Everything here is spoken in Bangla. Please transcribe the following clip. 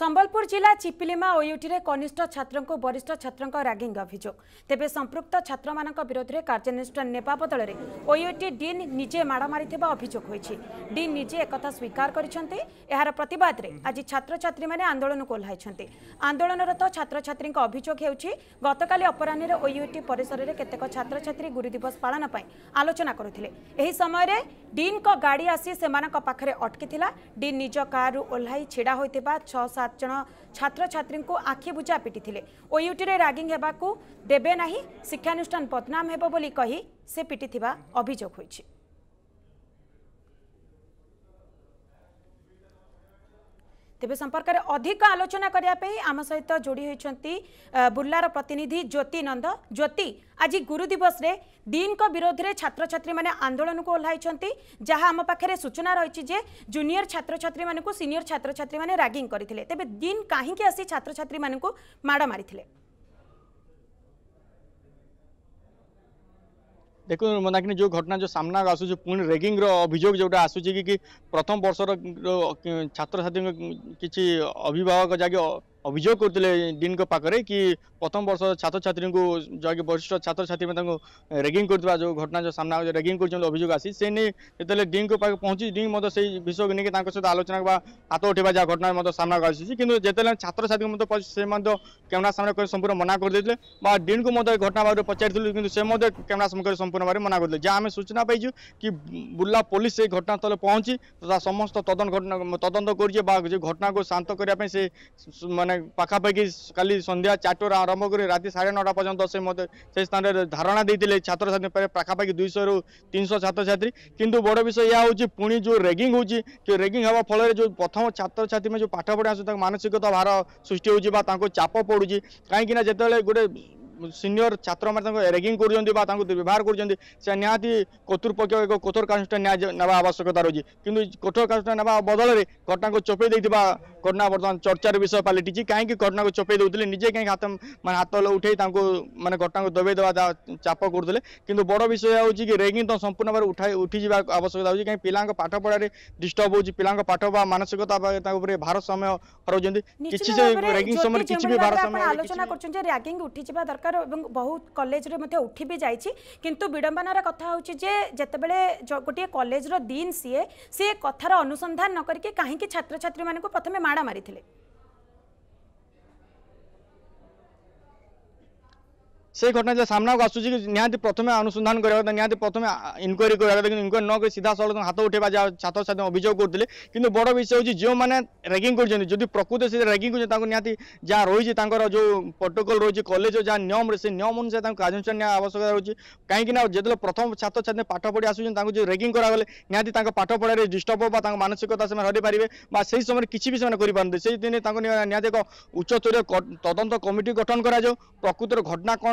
সম্বলপুর জেলা চিপিলিমা ওইউটিরে কনিষ্ঠ ছাত্র বরিষ্ঠ ছাত্র রাগিং অভিযোগ তেবে সম্পৃক্ত ছাত্রমানঙ্ক বিরোধে কার্যানুষ্ঠান নেওয়া বদলে ওইউটি ডিন নিজে মাড় মারি অভিযোগ হয়েছে ডিন নিজে একথা স্বীকার করেছেন এর প্রতবাদে আজ ছাত্রছাত্রী মানে আন্দোলন ওহ্লাইছেন আন্দোলনরত ছাত্রছাত্রী অভিযোগ হচ্ছে গতকাল অপরাহ্নের ওইউটি পরিসরের কেতক ছাত্রছাত্রী গুরু দিবস পাাল আলোচনা করুলে এই সময় ডিন গাড়ি আসি সে পাখে অটকি ডিন নিজ কারু ওহ্লাই ছিড়া হয়ে ছ ସାତ ଜଣ ଛାତ୍ରଛାତ୍ରୀଙ୍କୁ ଆଖି ବୁଜା ପିଟିଥିଲେ ଓୟୁଟିରେ ରାଗିଂ ହେବାକୁ ଦେବେ ନାହିଁ ଶିକ୍ଷାନୁଷ୍ଠାନ ବଦନାମ ହେବ ବୋଲି କହି ସେ ପିଟିଥିବା ଅଭିଯୋଗ ହୋଇଛି ତେବେ ସମ୍ପର୍କରେ ଅଧିକ ଆଲୋଚନା କରିବା ପାଇଁ ଆମ ସହିତ ଯୋଡ଼ି ହୋଇଛନ୍ତି ବୁର୍ଲାର ପ୍ରତିନିଧି ଜ୍ୟୋତି ନନ୍ଦ ଜ୍ୟୋତି ଆଜି ଗୁରୁ ଦିବସରେ ଦିନଙ୍କ ବିରୋଧରେ ଛାତ୍ରଛାତ୍ରୀମାନେ ଆନ୍ଦୋଳନକୁ ଓହ୍ଲାଇଛନ୍ତି ଯାହା ଆମ ପାଖରେ ସୂଚନା ରହିଛି ଯେ ଜୁନିୟର ଛାତ୍ରଛାତ୍ରୀମାନଙ୍କୁ ସିନିୟର ଛାତ୍ରଛାତ୍ରୀମାନେ ରାଗିଂ କରିଥିଲେ ତେବେ ଦିନ କାହିଁକି ଆସି ଛାତ୍ରଛାତ୍ରୀମାନଙ୍କୁ ମାଡ଼ ମାରିଥିଲେ দেখুন ମନ୍ଦାକିନୀ ଯେଉଁ ଘଟଣା ଯେଉଁ ସାମ୍ନାକୁ ଆସୁଛି ପୁଣି ରେଗିଂର ଅଭିଯୋଗ ଯେଉଁଟା ଆସୁଛି କି ପ୍ରଥମ ବର୍ଷର ଛାତ୍ରଛାତ୍ରୀଙ୍କ କିଛି ଅଭିଭାବକ ଯାକି অভিযোগ করতেলে দিন কো পাকরে কি প্রথম বর্ষ ছাত্র ছাত্রী কো জয় কি বরিষ্ঠ ছাত্র ছাত্রী মতা কো রেগিং করতবা যে ঘটনা যে সামনা হয় রেগিং করচেন অভিযোগ আসি সেইতেলে দিন কো পাক পনচি দিন মতা সেই বিশ্ববিদ্যুনি কে তা কো সৈ আলোচনা বা হাত উঠিবা যা ঘটনা মতা সামনা গয়সি কিন্তু জেতেলে ছাত্র ছাত্রী মতা পস সেই মান্দ ক্যামেরা সামনে করে সম্পূৰ্ণ মনা করদিলে বা দিন কো মতা ঘটনা বাৰ পচাইদিল কিন্তু সেই মতা ক্যামেরা সামনে করে সম্পূৰ্ণ বারে মনা করদলে যা আমি সূচনা পাই যু কি বুলা পলিস সেই ঘটনা তলে পনচি তথা সমস্ত তদন ঘটনা তদন্ত কৰিছে বা যে ঘটনা কো শান্ত কৰি পাই সেই মানে পাখাপাখি কাল সন্ধ্যা চারটার আরম্ভ করে রাতে সাড়ে নটা পর্যন্ত সে মধ্যে সে স্থানে ধারণা দিয়ে ছাত্রছাত্রী পাখাপাখি দুইশরু তিনশো ছাত্রছাত্রী কিন্তু বড় বিষয় ইয়া হচ্ছে পুঁজি যে রেগিং হচ্ছে রেগিং হওয়ার ফলে যে প্রথম ছাত্রছাত্রী মানে যে পাঠ পড়ে আসছে মানসিকতা ভার সৃষ্টি হচ্ছে বা তাঁর চাপ পড়ুছে কাইকি না যেতবে গোটে ସିନିୟର ଛାତ୍ରମାନେ ତାଙ୍କୁ রেগিং করছেন বা তাঁর ব্যবহার করছেন সে নিহতি কর্তৃপক্ষ এক কঠোর କାର୍ଯ୍ୟାନୁଷ୍ଠାନ নেওয়া আবশ্যকতা রয়েছে কিন্তু কঠোর କାର୍ଯ୍ୟାନୁଷ୍ଠାନ নেওয়া ବଦଳରେ ঘটনা ଚପେଇ দিয়ে করোনা বর্তমান চর্চার বিষয় পাল্টিছি কাইকি করোনা চপাই দেলে নিজে কাইকি হাত মানে হাত উঠাই তা মানে ঘটনা দবাই দেওয়া চাপ করুলে কিন্তু বড় বিষয় হচ্ছে কি রেগিং তো সম্পূর্ণ ভাবে উঠাই উঠি যা আবশ্যকতা হচ্ছে কিন্তু পিলাঙ্ক পাঠপড়ারে ডিস্টর্ব হচ্ছে পিলা পাঠ বা মানসিকতা তা উপরে ভার সময় হরাউছেন কিছু রেগিং সময় কিছু ভার সময় আলোচনা করছেন যে রেগিং উঠি যা দরকার এবং বহু কলেজরে মধ্যে উঠি বি যাইছি কিন্তু বিড়ম্বনার কথা হচ্ছে যে যেতবে গোটিয়ে কলেজর দিন সিয়ে সে কথার অনুসন্ধান নকরিকি কাহিকি ছাত্রছাত্রী মানুষ প্রথমে মা Maritele. marítele. সেই ঘটনা যে সামনাকে আসুচি নিহতি প্রথমে অনুসন্ধান করার কথা নিহতি প্রথমে ইনকোয়ারি করার কথা কিন্তু ইনকোয়ারি নকি সড়ক হাত উঠাইবা যা ছাত্রছাত্রী অভিযোগ করলে কিন্তু বড় বিষয় হচ্ছে যে মানে রেগিং করছেন যদি প্রকৃত সে রেগিং করছেন তাকে নিহতি যা রয়েছে তাঁর যে প্রটোকল রয়েছে কলেজ যা নিয়ম সেই নিয়ম অনুসারে তাঁর কার্যানুষ্ঠান নেওয়া আবশ্যকতা রয়েছে না যেত প্রথম ছাত্রছাত্রী পাঠ পড়ে আসুছেন তাঁর যদি রেগিং করা গেলে নিহতি তাঁর পাঠ পড়ায় ডিস্টর্ব হব বা তাঁর মানসিকতা সে হরাই পারে বা সেই সময় কিছু বি সে করে সেই দিনে তাঁর নিহতি এক উচ্চস্তরীয় তদন্ত কমিটি গঠন করা প্রকৃতর ঘটনা কোণ